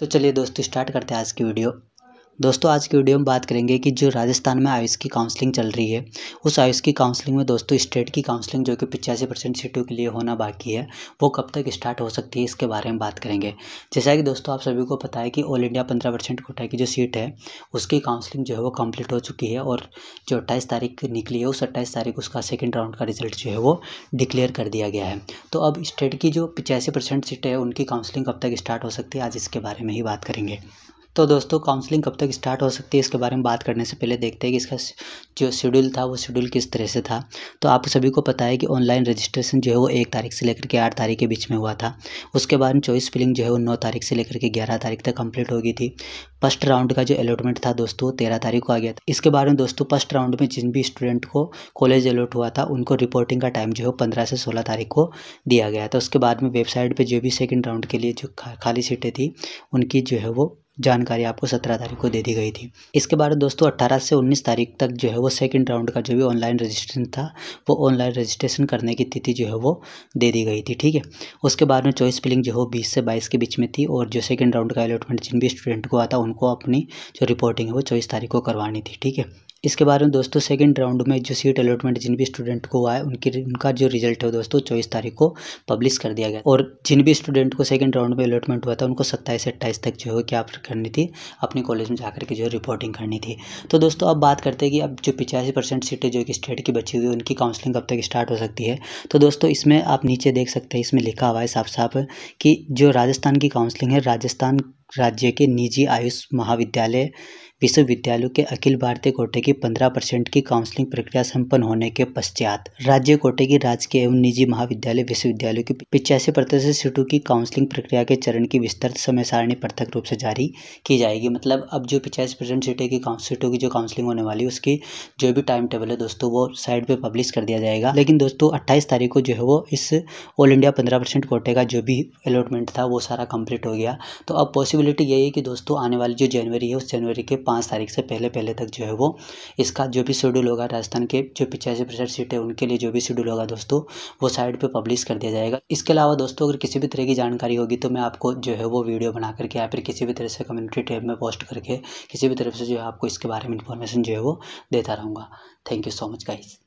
तो चलिए दोस्तों स्टार्ट करते हैं आज की वीडियो दोस्तों आज की वीडियो में बात करेंगे कि जो राजस्थान में आयुष की काउंसलिंग चल रही है उस आयुष की काउंसलिंग में दोस्तों स्टेट की काउंसलिंग जो कि पिचासी परसेंट सीटों के लिए होना बाकी है वो कब तक स्टार्ट हो सकती है इसके बारे में बात करेंगे जैसा कि दोस्तों आप सभी को पता है कि ऑल इंडिया पंद्रह परसेंट कोटा की जो सीट है उसकी काउंसलिंग जो है वो कम्प्लीट हो चुकी है और जो अट्ठाईस तारीख निकली है उस अट्ठाईस तारीख उसका सेकेंड राउंड का रिजल्ट जो है वो डिक्लेयर कर दिया गया है तो अब स्टेट की जो पिचासी परसेंट सीटें हैं उनकी काउंसलिंग कब तक स्टार्ट हो सकती है आज इसके बारे में ही बात करेंगे तो दोस्तों काउंसलिंग कब तक स्टार्ट हो सकती है इसके बारे में बात करने से पहले देखते हैं कि इसका जो शेड्यूल था वो शेड्यूल किस तरह से था तो आप सभी को पता है कि ऑनलाइन रजिस्ट्रेशन जो है वो एक तारीख से लेकर के आठ तारीख के बीच में हुआ था उसके बाद में चॉइस फिलिंग जो है वो नौ तारीख से लेकर के ग्यारह तारीख तक कम्प्लीट हो गई थी फर्स्ट राउंड का जो अलॉटमेंट था दोस्तों तेरह तारीख को आ गया था इसके बाद में दोस्तों फर्स्ट राउंड में जिन भी स्टूडेंट को कॉलेज अलॉट हुआ था उनको रिपोर्टिंग का टाइम जो है पंद्रह से सोलह तारीख को दिया गया था उसके बाद में वेबसाइट पर जो भी सेकेंड राउंड के लिए जो खाली सीटें थी उनकी जो है वो जानकारी आपको सत्रह तारीख को दे दी गई थी इसके बाद दोस्तों अट्ठारह से उन्नीस तारीख तक जो है वो सेकेंड राउंड का जो भी ऑनलाइन रजिस्ट्रेशन था वो ऑनलाइन रजिस्ट्रेशन करने की तिथि जो है वो दे दी गई थी ठीक है उसके बाद में चॉइस फिलिंग जो हो बीस से बाईस के बीच में थी और जो सेकेंड राउंड का अलॉटमेंट जिन भी स्टूडेंट को आता उनको अपनी जो रिपोर्टिंग है वो चौबीस तारीख को करवानी थी ठीक है इसके बारे में दोस्तों सेकंड राउंड में जो सीट अलॉटमेंट जिन भी स्टूडेंट को हुआ है उनकी उनका जो रिजल्ट है दोस्तों चौबीस तारीख को पब्लिश कर दिया गया और जिन भी स्टूडेंट को सेकंड राउंड में अलॉटमेंट हुआ था उनको सत्ताईस से अट्ठाईस तक जो है क्या करनी थी अपने कॉलेज में जाकर के जो है रिपोर्टिंग करनी थी तो दोस्तों अब बात करते हैं कि अब जो पिचासी परसेंट सीटें जो कि स्टेट की बची हुई है उनकी काउंसलिंग कब तक स्टार्ट हो सकती है तो दोस्तों इसमें आप नीचे देख सकते हैं इसमें लिखा हुआ है साफ साफ कि जो राजस्थान की काउंसलिंग है राजस्थान राज्य के निजी आयुष महाविद्यालय विश्वविद्यालयों के अखिल भारतीय कोटे की 15 परसेंट की काउंसलिंग प्रक्रिया संपन्न होने के पश्चात राज्य कोटे की राजकीय एवं निजी महाविद्यालय विश्वविद्यालयों की पिचासी प्रतिशत सीटों की काउंसलिंग प्रक्रिया के चरण की विस्तृत समय सारणी पृथक रूप से जारी की जाएगी मतलब अब जो पिचासी परसेंट सीटें की सीटों की जो काउंसलिंग होने वाली है उसकी जो भी टाइम टेबल है दोस्तों वो साइड पर पब्लिश कर दिया जाएगा लेकिन दोस्तों अट्ठाईस तारीख को जो है वो इस ऑल इंडिया पंद्रह कोटे का जो भी अलॉटमेंट था वो सारा कंप्लीट हो गया तो अब पॉसिबल पॉसिबिलिटी यही है कि दोस्तों आने वाली जो जनवरी है उस जनवरी के पाँच तारीख से पहले पहले तक जो है वो इसका जो भी शेड्यूल होगा राजस्थान के जो पिचासी प्रतिशत है उनके लिए जो भी शेड्यूल होगा दोस्तों वो साइड पर पब्लिश कर दिया जाएगा इसके अलावा दोस्तों अगर किसी भी तरह की जानकारी होगी तो मैं आपको जो है वो वीडियो बना करके या फिर किसी भी तरह से कम्युनिटी टैब में पोस्ट करके किसी भी तरफ से जो है आपको इसके बारे में इन्फॉर्मेशन जो है वो देता रहूँगा thank you so much guys